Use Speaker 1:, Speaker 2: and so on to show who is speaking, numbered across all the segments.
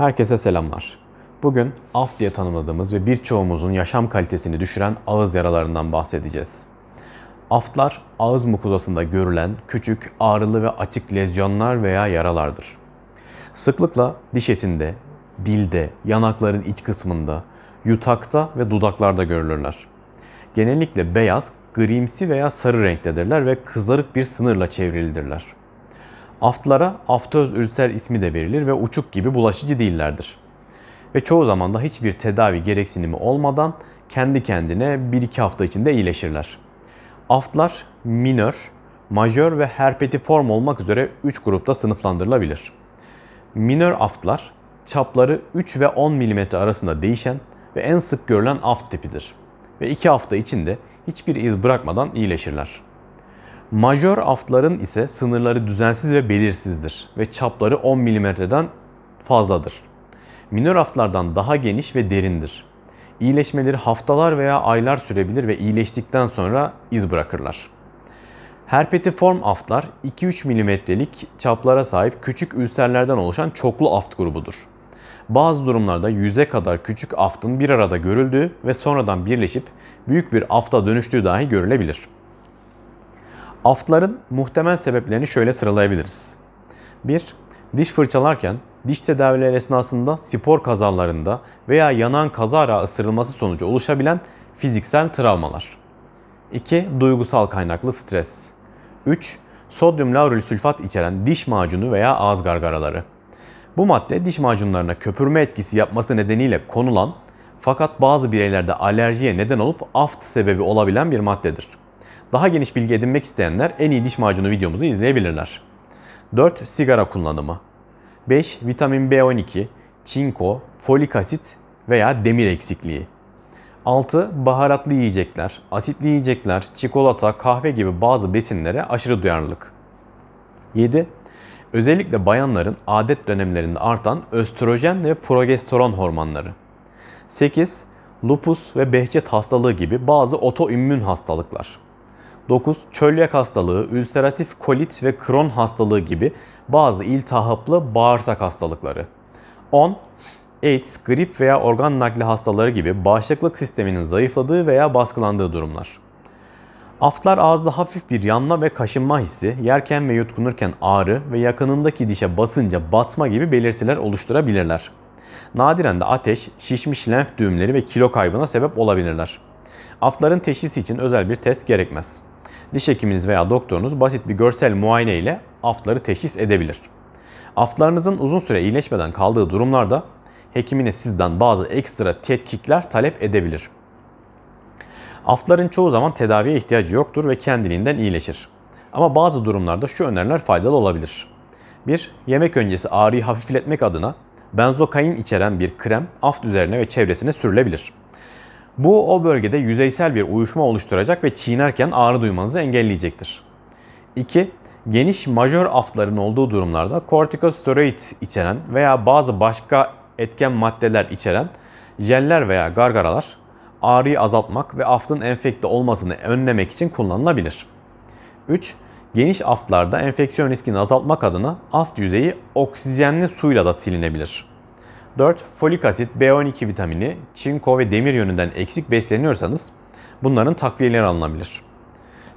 Speaker 1: Herkese selamlar. Bugün af diye tanımladığımız ve birçoğumuzun yaşam kalitesini düşüren ağız yaralarından bahsedeceğiz. Aftlar ağız mukozasında görülen küçük, ağrılı ve açık lezyonlar veya yaralardır. Sıklıkla diş etinde, dilde, yanakların iç kısmında, yutakta ve dudaklarda görülürler. Genellikle beyaz, grimsi veya sarı renktedirler ve kızarık bir sınırla çevrilidirler. Aftlara aftöz ülser ismi de verilir ve uçuk gibi bulaşıcı değillerdir. Ve çoğu zaman da hiçbir tedavi gereksinimi olmadan kendi kendine 1-2 hafta içinde iyileşirler. Aftlar minör, majör ve herpetiform olmak üzere 3 grupta sınıflandırılabilir. Minör aftlar çapları 3 ve 10 mm arasında değişen ve en sık görülen aft tipidir. Ve 2 hafta içinde hiçbir iz bırakmadan iyileşirler. Majör aftların ise sınırları düzensiz ve belirsizdir ve çapları 10 mm'den fazladır. Minör aftlardan daha geniş ve derindir. İyileşmeleri haftalar veya aylar sürebilir ve iyileştikten sonra iz bırakırlar. Herpetiform aftlar 2-3 milimetrelik çaplara sahip küçük ülserlerden oluşan çoklu aft grubudur. Bazı durumlarda yüze kadar küçük aftın bir arada görüldüğü ve sonradan birleşip büyük bir afta dönüştüğü dahi görülebilir. Aftların muhtemel sebeplerini şöyle sıralayabiliriz. 1. Diş fırçalarken diş tedavileri esnasında spor kazalarında veya yanan kazara ısırılması sonucu oluşabilen fiziksel travmalar. 2. Duygusal kaynaklı stres. 3. Sodyum laurül sülfat içeren diş macunu veya ağız gargaraları. Bu madde diş macunlarına köpürme etkisi yapması nedeniyle konulan fakat bazı bireylerde alerjiye neden olup aft sebebi olabilen bir maddedir. Daha geniş bilgi edinmek isteyenler en iyi diş macunu videomuzu izleyebilirler. 4. Sigara kullanımı 5. Vitamin B12, çinko, folik asit veya demir eksikliği 6. Baharatlı yiyecekler, asitli yiyecekler, çikolata, kahve gibi bazı besinlere aşırı duyarlılık. 7. Özellikle bayanların adet dönemlerinde artan östrojen ve progesteron hormonları. 8. Lupus ve behçet hastalığı gibi bazı otoimmün hastalıklar. 9. Çölyak hastalığı, ülseratif kolit ve kron hastalığı gibi bazı iltihaplı bağırsak hastalıkları. 10. AIDS, grip veya organ nakli hastaları gibi bağışıklık sisteminin zayıfladığı veya baskılandığı durumlar. Aftlar ağızda hafif bir yanma ve kaşınma hissi, yerken ve yutkunurken ağrı ve yakınındaki dişe basınca batma gibi belirtiler oluşturabilirler. Nadiren de ateş, şişmiş lenf düğümleri ve kilo kaybına sebep olabilirler. Afların teşhisi için özel bir test gerekmez diş hekiminiz veya doktorunuz basit bir görsel muayene ile aftları teşhis edebilir. Aftlarınızın uzun süre iyileşmeden kaldığı durumlarda hekiminiz sizden bazı ekstra tetkikler talep edebilir. Aftların çoğu zaman tedaviye ihtiyacı yoktur ve kendiliğinden iyileşir. Ama bazı durumlarda şu öneriler faydalı olabilir. 1. Yemek öncesi ağrıyı hafifletmek adına benzokain içeren bir krem aft üzerine ve çevresine sürülebilir. Bu o bölgede yüzeysel bir uyuşma oluşturacak ve çiğnerken ağrı duymanızı engelleyecektir. 2. Geniş majör aftların olduğu durumlarda kortikosteroid içeren veya bazı başka etken maddeler içeren jeller veya gargaralar ağrıyı azaltmak ve aftın enfekte olmasını önlemek için kullanılabilir. 3. Geniş aftlarda enfeksiyon riskini azaltmak adına aft yüzeyi oksijenli suyla da silinebilir. 4. Folik asit, B12 vitamini, çinko ve demir yönünden eksik besleniyorsanız bunların takviyeleri alınabilir.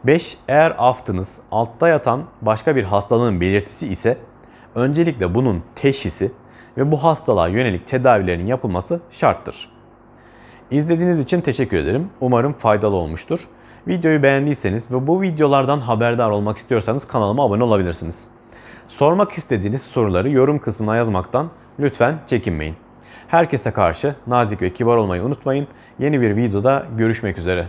Speaker 1: 5. Eğer aftınız altta yatan başka bir hastalığın belirtisi ise öncelikle bunun teşhisi ve bu hastalığa yönelik tedavilerin yapılması şarttır. İzlediğiniz için teşekkür ederim. Umarım faydalı olmuştur. Videoyu beğendiyseniz ve bu videolardan haberdar olmak istiyorsanız kanalıma abone olabilirsiniz. Sormak istediğiniz soruları yorum kısmına yazmaktan Lütfen çekinmeyin. Herkese karşı nazik ve kibar olmayı unutmayın. Yeni bir videoda görüşmek üzere.